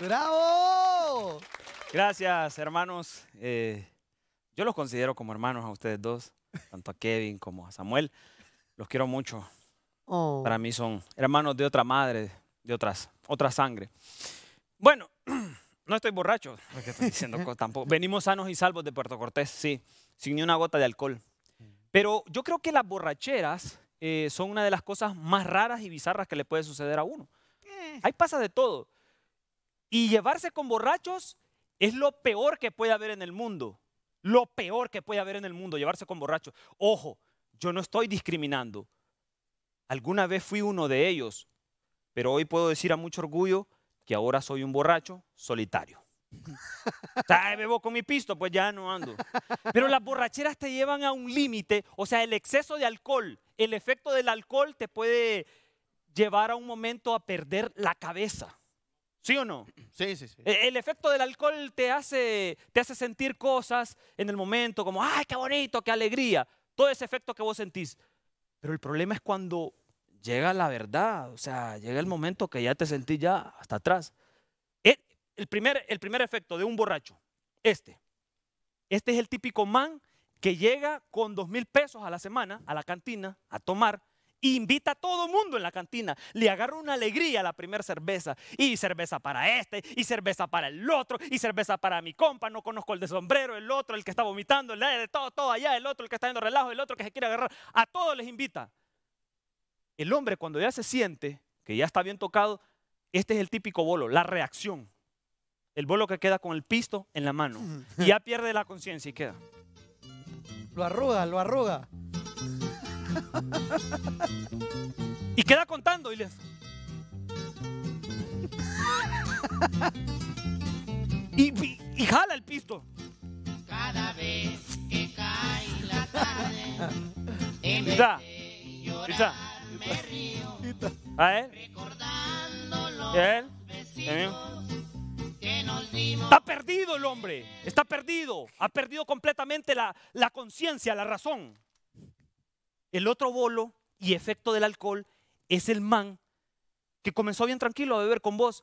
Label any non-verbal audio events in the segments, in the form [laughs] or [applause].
¡Bravo! Gracias, hermanos. Eh, yo los considero como hermanos a ustedes dos, tanto a Kevin como a Samuel. Los quiero mucho. Oh. Para mí son hermanos de otra madre, de otras, otra sangre. Bueno, [clears throat] no estoy borracho, Venimos sanos y salvos de Puerto Cortés, sí, sin ni una gota de alcohol. Pero yo creo que las borracheras eh, son una de las cosas más raras y bizarras que le puede suceder a uno. Eh. Ahí pasa de todo. Y llevarse con borrachos es lo peor que puede haber en el mundo. Lo peor que puede haber en el mundo, llevarse con borrachos. Ojo, yo no estoy discriminando. Alguna vez fui uno de ellos, pero hoy puedo decir a mucho orgullo que ahora soy un borracho solitario. o [laughs] sea, bebo con mi pisto, pues ya no ando. Pero las borracheras te llevan a un límite, o sea, el exceso de alcohol, el efecto del alcohol te puede llevar a un momento a perder la cabeza. ¿Sí o no? Sí, sí, sí. E-, el efecto del alcohol te hace, te hace sentir cosas en el momento, como, ¡ay, qué bonito, qué alegría! Todo ese efecto que vos sentís. Pero el problema es cuando llega la verdad, o sea, llega el momento que ya te sentís ya hasta atrás. E-, el primer, el primer efecto de un borracho, este. Este es el típico man que llega con dos mil pesos a la semana a la cantina a tomar invita a todo mundo en la cantina, le agarra una alegría a la primera cerveza. Y cerveza para este, y cerveza para el otro, y cerveza para mi compa, no conozco el de sombrero, el otro, el que está vomitando, el de todo, todo allá, el otro, el que está haciendo relajo, el otro que se quiere agarrar. A todos les invita. El hombre cuando ya se siente que ya está bien tocado, este es el típico bolo, la reacción. El bolo que queda con el pisto en la mano. [laughs] Y ya pierde la conciencia y queda. Lo arruga, lo arruga. Y queda contando y les... [laughs] Y, jala el pisto. Cada vez que cae la tarde, [laughs] en vez de me río. A él. Recordando nos Está perdido el hombre, está perdido, ha perdido completamente la, la conciencia, la razón. El otro bolo y efecto del alcohol es el man que comenzó bien tranquilo a beber con vos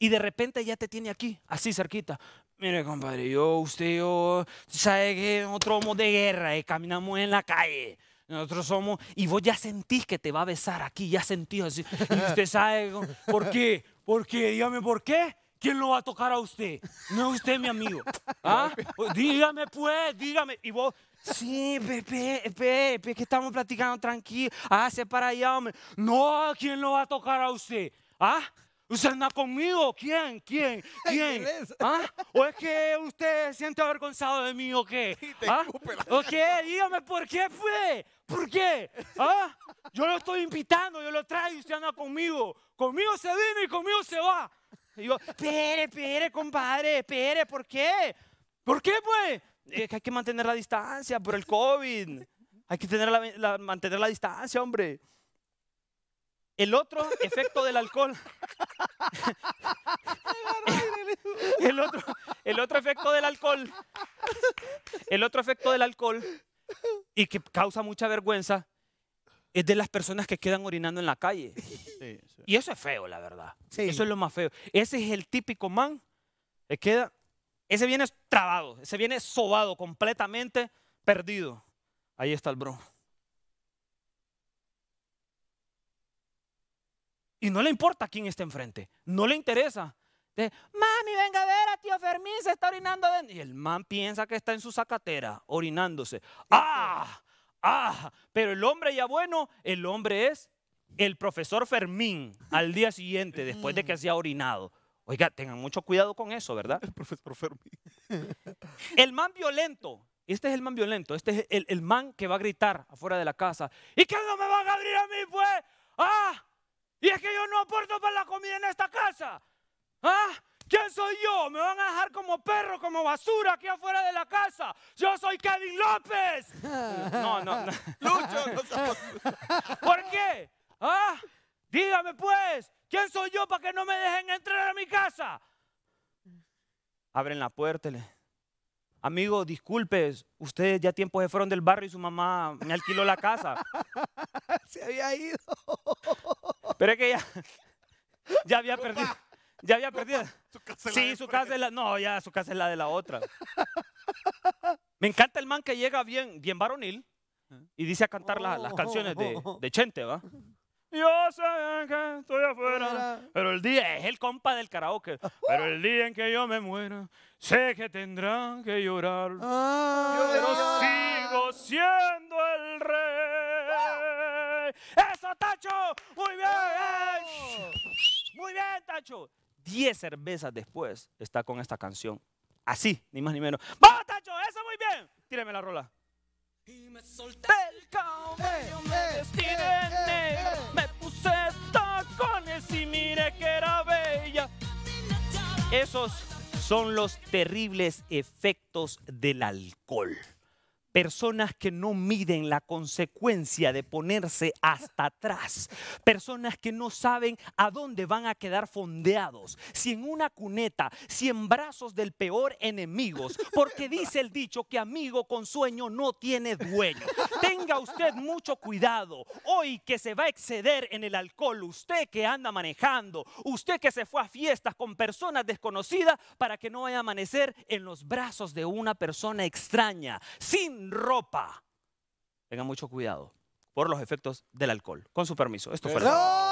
y de repente ya te tiene aquí, así cerquita. Mire, compadre, yo, usted, yo, sabe que nosotros somos de guerra, y eh, caminamos en la calle. Nosotros somos, y vos ya sentís que te va a besar aquí, ya sentís así. Y usted sabe, ¿por qué? ¿Por qué? Dígame, ¿por qué? ¿Quién lo va a tocar a usted? No es usted, mi amigo. [laughs] ¿Ah? Oh, dígame, pues, dígame. Y vos, sí, Pepe, Pepe, que estamos platicando tranquilo. Ah, se para allá, hombre. No, ¿quién lo va a tocar a usted? ¿Ah? ¿Usted anda conmigo? ¿Quién? ¿Quién? ¿Quién? ¿Ah? ¿O es que usted se siente avergonzado de mí o qué? [laughs] ¿Ah? ¿O qué? Dígame, ¿por qué fue? ¿Por qué? ¿Ah? Yo lo estoy invitando, yo lo traigo y usted anda conmigo. Conmigo se viene y conmigo se va. Y yo, pere, pere, compadre, pere, ¿por qué? ¿Por qué, pues? que hay que mantener la distancia por el COVID. Hay que tener mantener la distancia, hombre. El otro efecto del alcohol. [laughs] el otro efecto del alcohol. El otro efecto del alcohol y que causa mucha vergüenza es de las personas que quedan orinando en la calle. [laughs] Y eso es feo, la verdad. Eso es lo más feo. Ese es el típico man queda, ese viene trabado, ese viene sobado, completamente perdido. Ahí está el bro. Y no le importa quién está enfrente, no le interesa. De, Mami, venga a ver a tío Fermín, se está orinando. De... Y el man piensa que está en su zacatera orinándose. ¡Ah! Ah, pero el hombre ya bueno, el hombre es el profesor Fermín al día siguiente, después de que se ha orinado. Oiga, tengan mucho cuidado con eso, ¿verdad? El profesor Fermín. [laughs] El man violento, este es el man violento, este es el, man que va a gritar afuera de la casa. ¿Y qué no me van a abrir a mí, pues? ¡Ah! Y es que yo no aporto para la comida en esta casa. ¡Ah! ¿Quién soy yo? Me van a dejar como perro, como basura aquí afuera de la casa. Yo soy Kevin López. [laughs] No, no, no. [laughs] Lucho, ¿Por qué? ¿Ah? Dígame pues, ¿quién soy yo para que no me dejen entrar a mi casa? Abren la puerta. Le... Amigo, disculpe, ustedes ya tiempo se fueron del barrio y su mamá me alquiló la casa. [laughs] Se había ido. Pero es que ya, ya había perdido. Ya había perdido. Sí, su casa es la. No, ya su casa es la de la otra. Me encanta el man que llega bien, bien varonil y dice a cantar las canciones de, oh. de Chente, ¿va? Yo sé que estoy afuera, pero el día es el compa del karaoke. Pero el día en que yo me muera, sé que tendrán que llorar. Pero sigo siendo el rey. ¡Eso, Tacho! ¡Muy bien! ¡Muy bien, Tacho! 10 cervezas después, está con esta canción. Así, ni más ni menos. ¡Vamos, Tacho! ¡Eso muy bien! Tíreme la rola. me solté el puse tacones y mire que era bella. Esos son los terribles efectos del alcohol. Personas que no miden la consecuencia de ponerse hasta atrás. Personas que no saben a dónde van a quedar fondeados. Si en una cuneta, si en brazos del peor enemigos. Porque dice el dicho que amigo con sueño no tiene dueño. Tenga usted mucho cuidado. Hoy que se va a exceder en el alcohol, usted que anda manejando, usted que se fue a fiestas con personas desconocidas para que no vaya a amanecer en los brazos de una persona extraña. Sin ropa. Tengan mucho cuidado por los efectos del alcohol. Con su permiso. Esto fue.